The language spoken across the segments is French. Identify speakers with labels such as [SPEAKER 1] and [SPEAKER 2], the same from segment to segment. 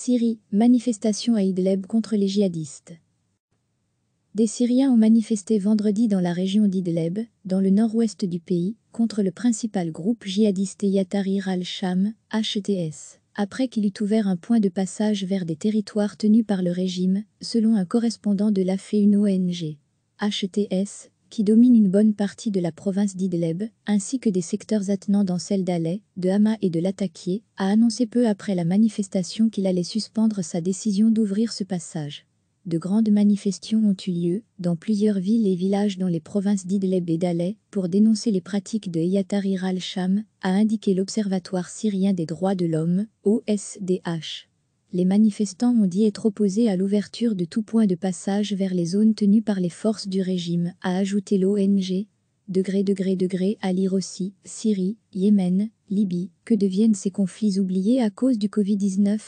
[SPEAKER 1] Syrie, manifestation à Idleb contre les djihadistes. Des Syriens ont manifesté vendredi dans la région d'Idleb, dans le nord-ouest du pays, contre le principal groupe djihadiste Yatarir al-Sham, HTS, après qu'il eut ouvert un point de passage vers des territoires tenus par le régime, selon un correspondant de la une ONG. HTS, qui domine une bonne partie de la province d'Idleb, ainsi que des secteurs attenants dans celles d'Alais, de Hama et de Latakié, a annoncé peu après la manifestation qu'il allait suspendre sa décision d'ouvrir ce passage. De grandes manifestations ont eu lieu dans plusieurs villes et villages dans les provinces d'Idleb et d'Alais pour dénoncer les pratiques de Eyatarir al-Sham, a indiqué l'Observatoire syrien des droits de l'homme, OSDH les manifestants ont dit être opposés à l'ouverture de tout point de passage vers les zones tenues par les forces du régime, a ajouté l'ONG. Degré, degré, degré, à lire aussi, Syrie, Yémen, Libye, que deviennent ces conflits oubliés à cause du Covid-19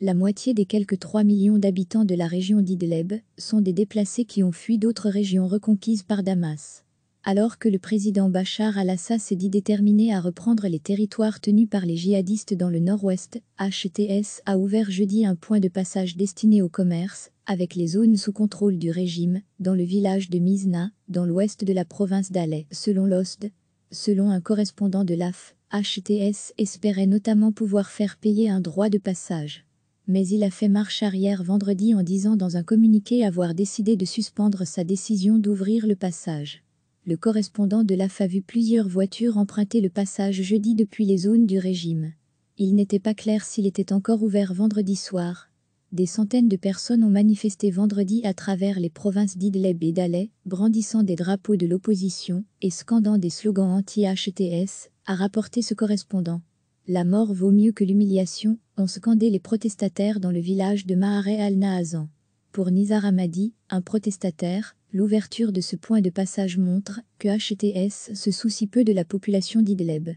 [SPEAKER 1] La moitié des quelques 3 millions d'habitants de la région d'Idleb sont des déplacés qui ont fui d'autres régions reconquises par Damas alors que le président Bachar al-Assad s'est dit déterminé à reprendre les territoires tenus par les djihadistes dans le nord-ouest, HTS a ouvert jeudi un point de passage destiné au commerce, avec les zones sous contrôle du régime, dans le village de Mizna, dans l'ouest de la province d'Alais. Selon l'OSD, selon un correspondant de l'AF, HTS espérait notamment pouvoir faire payer un droit de passage mais il a fait marche arrière vendredi en disant dans un communiqué avoir décidé de suspendre sa décision d'ouvrir le passage le correspondant de l'AF a vu plusieurs voitures emprunter le passage jeudi depuis les zones du régime. Il n'était pas clair s'il était encore ouvert vendredi soir. Des centaines de personnes ont manifesté vendredi à travers les provinces d'Idleb et d'Alais, brandissant des drapeaux de l'opposition et scandant des slogans anti-HTS, a rapporté ce correspondant. La mort vaut mieux que l'humiliation, ont scandé les protestataires dans le village de Maharé al-Nahazan. Pour Nizar Ahmadi, un protestataire, l'ouverture de ce point de passage montre que HTS se soucie peu de la population d'Idleb.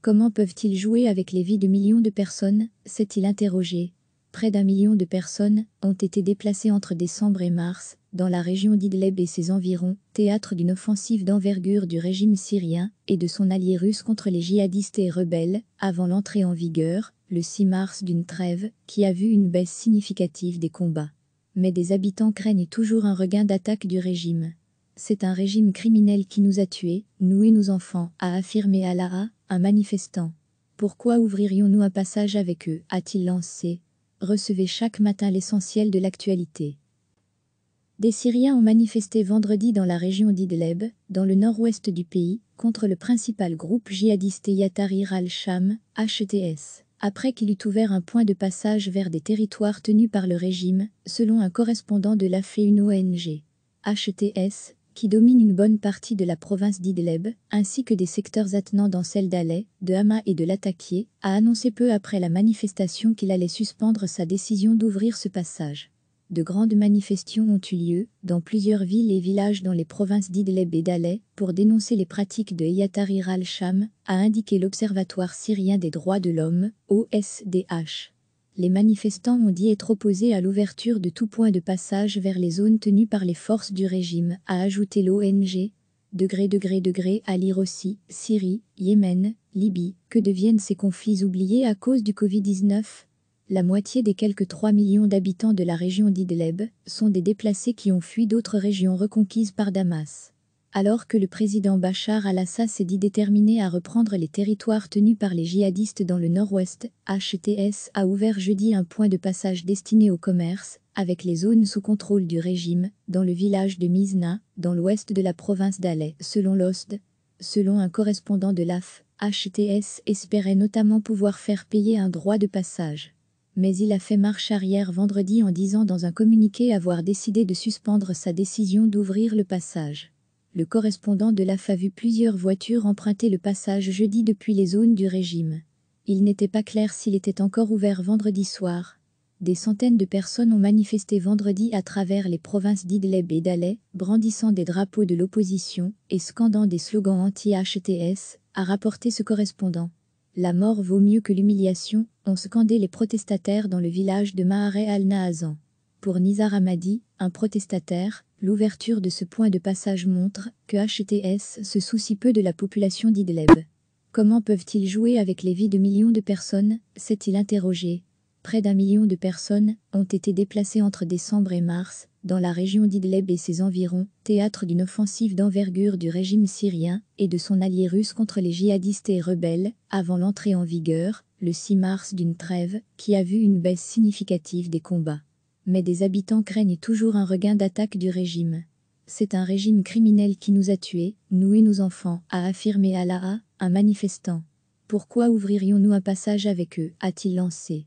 [SPEAKER 1] Comment peuvent-ils jouer avec les vies de millions de personnes s'est-il interrogé. Près d'un million de personnes ont été déplacées entre décembre et mars dans la région d'Idleb et ses environs, théâtre d'une offensive d'envergure du régime syrien et de son allié russe contre les djihadistes et rebelles, avant l'entrée en vigueur, le 6 mars, d'une trêve qui a vu une baisse significative des combats mais des habitants craignent toujours un regain d'attaque du régime. C'est un régime criminel qui nous a tués, nous et nos enfants, a affirmé Alara, un manifestant. Pourquoi ouvririons-nous un passage avec eux a-t-il lancé. Recevez chaque matin l'essentiel de l'actualité. Des Syriens ont manifesté vendredi dans la région d'Idleb, dans le nord-ouest du pays, contre le principal groupe djihadiste Yatarir al-Sham, HTS après qu'il eut ouvert un point de passage vers des territoires tenus par le régime, selon un correspondant de l'AFE ONG. HTS, qui domine une bonne partie de la province d'Idleb, ainsi que des secteurs attenants dans celle d'Alais, de Hama et de Latakié, a annoncé peu après la manifestation qu'il allait suspendre sa décision d'ouvrir ce passage de grandes manifestations ont eu lieu dans plusieurs villes et villages dans les provinces d'Idleb et d'Alais pour dénoncer les pratiques de Yatarir al-Sham, a indiqué l'Observatoire syrien des droits de l'homme, OSDH. Les manifestants ont dit être opposés à l'ouverture de tout point de passage vers les zones tenues par les forces du régime, a ajouté l'ONG. Degré, degré, degré, à lire aussi, Syrie, Yémen, Libye, que deviennent ces conflits oubliés à cause du Covid-19 la moitié des quelques 3 millions d'habitants de la région d'Idleb sont des déplacés qui ont fui d'autres régions reconquises par Damas. Alors que le président Bachar al-Assad s'est dit déterminé à reprendre les territoires tenus par les djihadistes dans le nord-ouest, HTS a ouvert jeudi un point de passage destiné au commerce, avec les zones sous contrôle du régime, dans le village de Mizna, dans l'ouest de la province d'Alais, selon l'OSD. Selon un correspondant de l'AF, HTS espérait notamment pouvoir faire payer un droit de passage mais il a fait marche arrière vendredi en disant dans un communiqué avoir décidé de suspendre sa décision d'ouvrir le passage. Le correspondant de l'AF a vu plusieurs voitures emprunter le passage jeudi depuis les zones du régime. Il n'était pas clair s'il était encore ouvert vendredi soir. Des centaines de personnes ont manifesté vendredi à travers les provinces d'Idleb et d'Alais, brandissant des drapeaux de l'opposition et scandant des slogans anti-HTS, a rapporté ce correspondant. La mort vaut mieux que l'humiliation, ont scandé les protestataires dans le village de Maharé al-Nahazan. Pour Nizar Ahmadi, un protestataire, l'ouverture de ce point de passage montre que HTS se soucie peu de la population d'Idleb. Comment peuvent-ils jouer avec les vies de millions de personnes s'est-il interrogé près d'un million de personnes ont été déplacées entre décembre et mars, dans la région d'Idleb et ses environs, théâtre d'une offensive d'envergure du régime syrien et de son allié russe contre les djihadistes et rebelles, avant l'entrée en vigueur, le 6 mars, d'une trêve qui a vu une baisse significative des combats. Mais des habitants craignent toujours un regain d'attaque du régime. C'est un régime criminel qui nous a tués, nous et nos enfants, a affirmé Allah, un manifestant. Pourquoi ouvririons-nous un passage avec eux a-t-il lancé.